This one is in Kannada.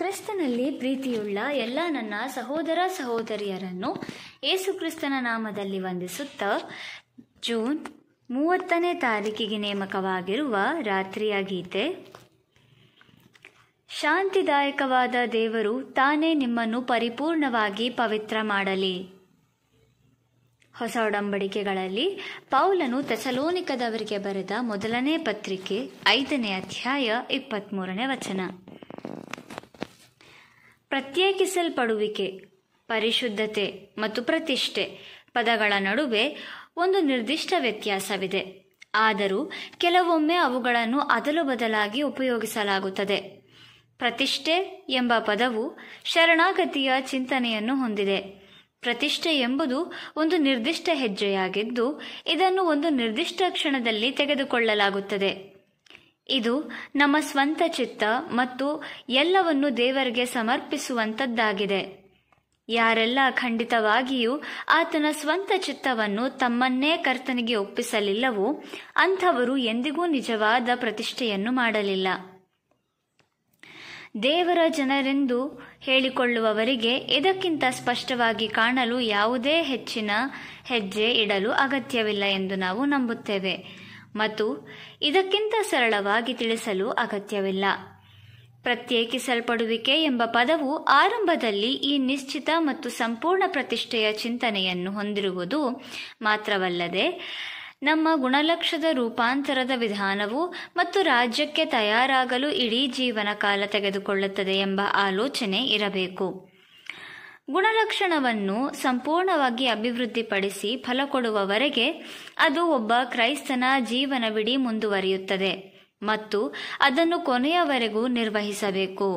ಕ್ರಿಸ್ತನಲ್ಲಿ ಪ್ರೀತಿಯುಳ್ಳ ಎಲ್ಲ ನನ್ನ ಸಹೋದರ ಸಹೋದರಿಯರನ್ನು ಕ್ರಿಸ್ತನ ನಾಮದಲ್ಲಿ ವಂದಿಸುತ್ತಾ ಜೂನ್ ಮೂವತ್ತನೇ ತಾರೀಕಿಗೆ ನೇಮಕವಾಗಿರುವ ರಾತ್ರಿಯ ಗೀತೆ ಶಾಂತಿದಾಯಕವಾದ ದೇವರು ತಾನೇ ನಿಮ್ಮನ್ನು ಪರಿಪೂರ್ಣವಾಗಿ ಪವಿತ್ರ ಮಾಡಲಿ ಹೊಸ ಒಡಂಬಡಿಕೆಗಳಲ್ಲಿ ಪೌಲನು ತೆಸಲೋನಿಕದವರಿಗೆ ಬರೆದ ಮೊದಲನೇ ಪತ್ರಿಕೆ ಐದನೇ ಅಧ್ಯಾಯ ಇಪ್ಪತ್ತ್ಮೂರನೇ ವಚನ ಪ್ರತ್ಯೇಕಿಸಲ್ಪಡುವಿಕೆ ಪರಿಶುದ್ಧತೆ ಮತ್ತು ಪ್ರತಿಷ್ಠೆ ಪದಗಳ ನಡುವೆ ಒಂದು ನಿರ್ದಿಷ್ಟ ವ್ಯತ್ಯಾಸವಿದೆ ಆದರೂ ಕೆಲವೊಮ್ಮೆ ಅವುಗಳನ್ನು ಅದಲು ಬದಲಾಗಿ ಉಪಯೋಗಿಸಲಾಗುತ್ತದೆ ಪ್ರತಿಷ್ಠೆ ಎಂಬ ಪದವು ಶರಣಾಗತಿಯ ಚಿಂತನೆಯನ್ನು ಹೊಂದಿದೆ ಪ್ರತಿಷ್ಠೆ ಎಂಬುದು ಒಂದು ನಿರ್ದಿಷ್ಟ ಹೆಜ್ಜೆಯಾಗಿದ್ದು ಇದನ್ನು ಒಂದು ನಿರ್ದಿಷ್ಟ ಕ್ಷಣದಲ್ಲಿ ತೆಗೆದುಕೊಳ್ಳಲಾಗುತ್ತದೆ ಇದು ನಮ್ಮ ಸ್ವಂತ ಚಿತ್ತ ಮತ್ತು ಎಲ್ಲವನ್ನು ದೇವರಿಗೆ ಸಮರ್ಪಿಸುವಂತದ್ದಾಗಿದೆ ಯಾರೆಲ್ಲ ಖಂಡಿತವಾಗಿಯೂ ಆತನ ಸ್ವಂತ ಚಿತ್ತವನ್ನು ತಮ್ಮನ್ನೇ ಕರ್ತನಿಗೆ ಒಪ್ಪಿಸಲಿಲ್ಲವೋ ಅಂಥವರು ಎಂದಿಗೂ ನಿಜವಾದ ಪ್ರತಿಷ್ಠೆಯನ್ನು ಮಾಡಲಿಲ್ಲ ದೇವರ ಜನರೆಂದು ಹೇಳಿಕೊಳ್ಳುವವರಿಗೆ ಇದಕ್ಕಿಂತ ಸ್ಪಷ್ಟವಾಗಿ ಕಾಣಲು ಯಾವುದೇ ಹೆಚ್ಚಿನ ಹೆಜ್ಜೆ ಇಡಲು ಅಗತ್ಯವಿಲ್ಲ ಎಂದು ನಾವು ನಂಬುತ್ತೇವೆ ಮತ್ತು ಇದಕ್ಕಿಂತ ಸರಳವಾಗಿ ತಿಳಿಸಲು ಅಗತ್ಯವಿಲ್ಲ ಪ್ರತ್ಯೇಕಿಸಲ್ಪಡುವಿಕೆ ಎಂಬ ಪದವು ಆರಂಭದಲ್ಲಿ ಈ ನಿಶ್ಚಿತ ಮತ್ತು ಸಂಪೂರ್ಣ ಪ್ರತಿಷ್ಠೆಯ ಚಿಂತನೆಯನ್ನು ಹೊಂದಿರುವುದು ಮಾತ್ರವಲ್ಲದೆ ನಮ್ಮ ಗುಣಲಕ್ಷದ ರೂಪಾಂತರದ ವಿಧಾನವು ಮತ್ತು ರಾಜ್ಯಕ್ಕೆ ತಯಾರಾಗಲು ಇಡೀ ಜೀವನ ಕಾಲ ತೆಗೆದುಕೊಳ್ಳುತ್ತದೆ ಎಂಬ ಆಲೋಚನೆ ಇರಬೇಕು ಗುಣಲಕ್ಷಣವನ್ನು ಸಂಪೂರ್ಣವಾಗಿ ಅಭಿವೃದ್ಧಿಪಡಿಸಿ ಫಲ ಕೊಡುವವರೆಗೆ ಅದು ಒಬ್ಬ ಕ್ರೈಸ್ತನ ಜೀವನವಿಡೀ ಮುಂದುವರಿಯುತ್ತದೆ ಮತ್ತು ಅದನ್ನು ಕೊನೆಯವರೆಗೂ ನಿರ್ವಹಿಸಬೇಕು